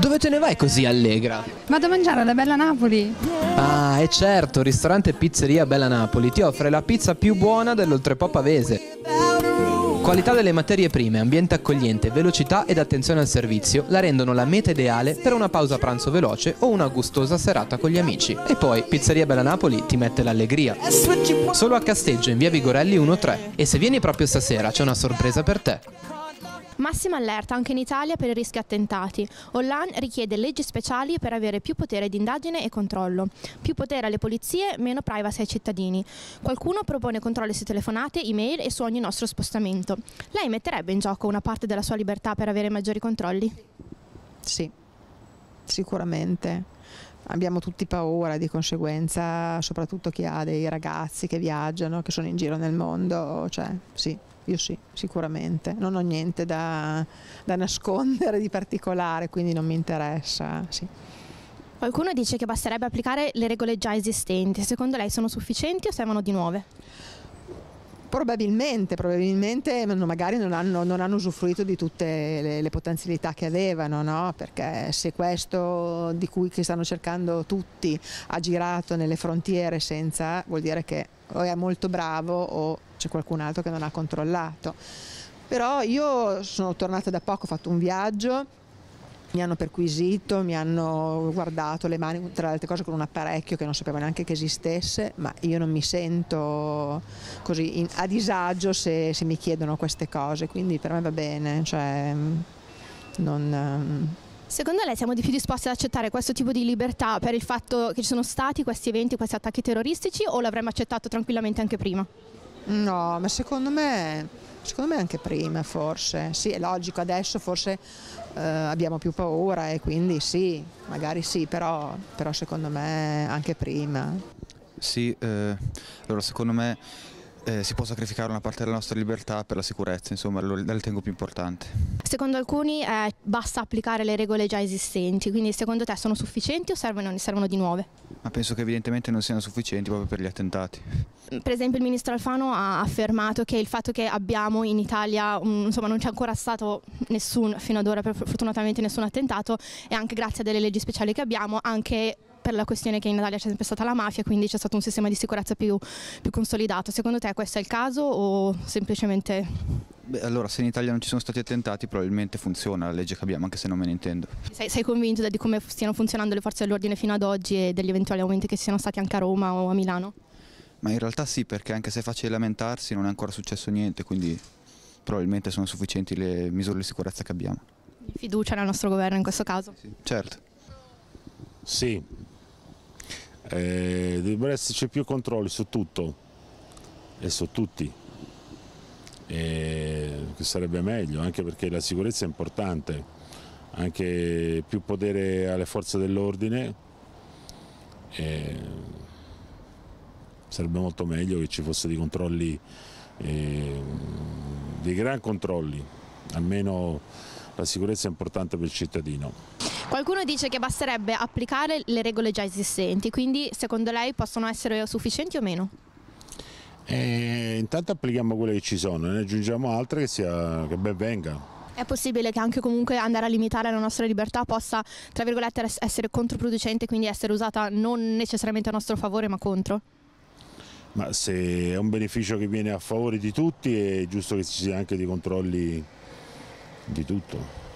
Dove te ne vai così allegra? Vado a mangiare alla Bella Napoli. Ah, è certo, ristorante e pizzeria Bella Napoli ti offre la pizza più buona dell'oltrepò pavese. Qualità delle materie prime, ambiente accogliente, velocità ed attenzione al servizio la rendono la meta ideale per una pausa pranzo veloce o una gustosa serata con gli amici. E poi Pizzeria Bella Napoli ti mette l'allegria. Solo a Casteggio in via Vigorelli 1-3. E se vieni proprio stasera c'è una sorpresa per te. Massima allerta anche in Italia per i rischi attentati. Online richiede leggi speciali per avere più potere di indagine e controllo. Più potere alle polizie, meno privacy ai cittadini. Qualcuno propone controlli su telefonate, email e su ogni nostro spostamento. Lei metterebbe in gioco una parte della sua libertà per avere maggiori controlli? Sì, sicuramente abbiamo tutti paura di conseguenza, soprattutto chi ha dei ragazzi che viaggiano, che sono in giro nel mondo, cioè sì. Io sì, sicuramente, non ho niente da, da nascondere di particolare, quindi non mi interessa. Sì. Qualcuno dice che basterebbe applicare le regole già esistenti, secondo lei sono sufficienti o servono di nuove? Probabilmente, probabilmente magari non hanno, non hanno usufruito di tutte le, le potenzialità che avevano, no? perché se questo di cui stanno cercando tutti ha girato nelle frontiere senza, vuol dire che o è molto bravo o c'è qualcun altro che non ha controllato. Però io sono tornata da poco, ho fatto un viaggio mi hanno perquisito, mi hanno guardato le mani, tra le altre cose con un apparecchio che non sapevo neanche che esistesse, ma io non mi sento così in, a disagio se, se, mi chiedono queste cose, quindi per me va bene. Cioè, mm, non, mm. Secondo lei siamo di più disposti ad accettare questo tipo di libertà per il fatto che ci sono stati questi eventi, questi attacchi terroristici o l'avremmo accettato tranquillamente anche prima? No, ma secondo me Secondo me anche prima forse, sì è logico, adesso forse eh, abbiamo più paura e quindi sì, magari sì, però, però secondo me anche prima. Sì, eh, allora secondo me eh, si può sacrificare una parte della nostra libertà per la sicurezza, insomma, lo, la ritengo più importante. Secondo alcuni eh, basta applicare le regole già esistenti, quindi secondo te sono sufficienti o servono, ne servono di nuove? Ma penso che evidentemente non siano sufficienti proprio per gli attentati. Mm, per esempio il ministro Alfano ha affermato che il fatto che abbiamo in Italia, mm, insomma non c'è ancora stato nessun, fino ad ora fortunatamente nessun attentato, e anche grazie a delle leggi speciali che abbiamo, anche per la questione che in Italia c'è sempre stata la mafia, quindi c'è stato un sistema di sicurezza più, più consolidato. Secondo te questo è il caso o semplicemente Beh, allora, se in Italia non ci sono stati attentati, probabilmente funziona la legge che abbiamo, anche se non me ne intendo. Sei, sei convinto di come stiano funzionando le forze dell'ordine fino ad oggi e degli eventuali aumenti che ci siano stati anche a Roma o a Milano? Ma in realtà sì, perché anche se è facile lamentarsi, non è ancora successo niente, quindi probabilmente sono sufficienti le misure di sicurezza che abbiamo. Fiducia nel nostro governo in questo caso? Sì, certo. Sì, eh, dovrebbero esserci più controlli su tutto e su tutti, che sarebbe meglio, anche perché la sicurezza è importante, anche più potere alle forze dell'ordine, sarebbe molto meglio che ci fosse dei controlli, eh, dei gran controlli, almeno la sicurezza è importante per il cittadino. Qualcuno dice che basterebbe applicare le regole già esistenti, quindi secondo lei possono essere sufficienti o meno? Eh, intanto applichiamo quelle che ci sono, ne aggiungiamo altre che, sia, che ben venga. È possibile che anche comunque andare a limitare la nostra libertà possa, tra virgolette, essere controproducente, quindi essere usata non necessariamente a nostro favore ma contro? Ma se è un beneficio che viene a favore di tutti è giusto che ci sia anche dei controlli di tutto.